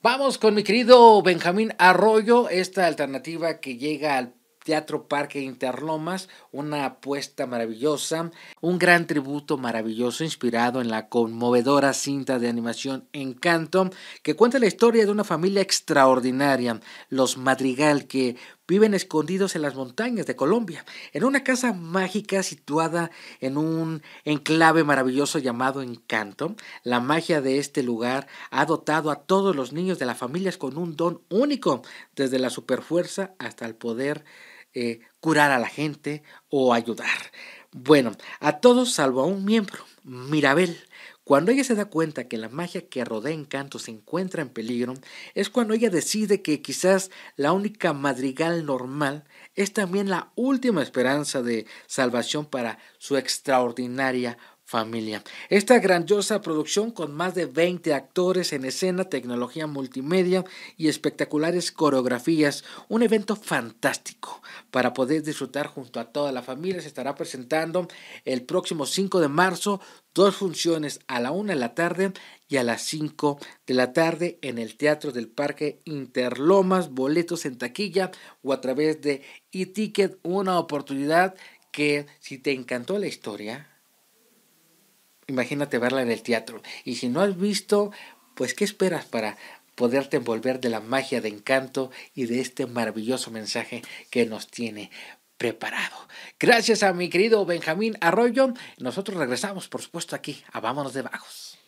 Vamos con mi querido Benjamín Arroyo, esta alternativa que llega al Teatro Parque Interlomas, una apuesta maravillosa, un gran tributo maravilloso inspirado en la conmovedora cinta de animación Encanto, que cuenta la historia de una familia extraordinaria, los Madrigal, que viven escondidos en las montañas de Colombia, en una casa mágica situada en un enclave maravilloso llamado Encanto. La magia de este lugar ha dotado a todos los niños de las familias con un don único, desde la superfuerza hasta el poder eh, curar a la gente o ayudar. Bueno, a todos salvo a un miembro, Mirabel, cuando ella se da cuenta que la magia que rodea Encanto se encuentra en peligro, es cuando ella decide que quizás la única madrigal normal es también la última esperanza de salvación para su extraordinaria familia. Esta grandiosa producción con más de 20 actores en escena, tecnología multimedia y espectaculares coreografías, un evento fantástico para poder disfrutar junto a toda la familia. Se estará presentando el próximo 5 de marzo, dos funciones a la 1 de la tarde y a las 5 de la tarde en el Teatro del Parque Interlomas, boletos en taquilla o a través de eTicket, una oportunidad que si te encantó la historia, imagínate verla en el teatro. Y si no has visto, pues ¿qué esperas para poderte envolver de la magia de encanto y de este maravilloso mensaje que nos tiene preparado. Gracias a mi querido Benjamín Arroyo. Nosotros regresamos, por supuesto, aquí a Vámonos de Bajos.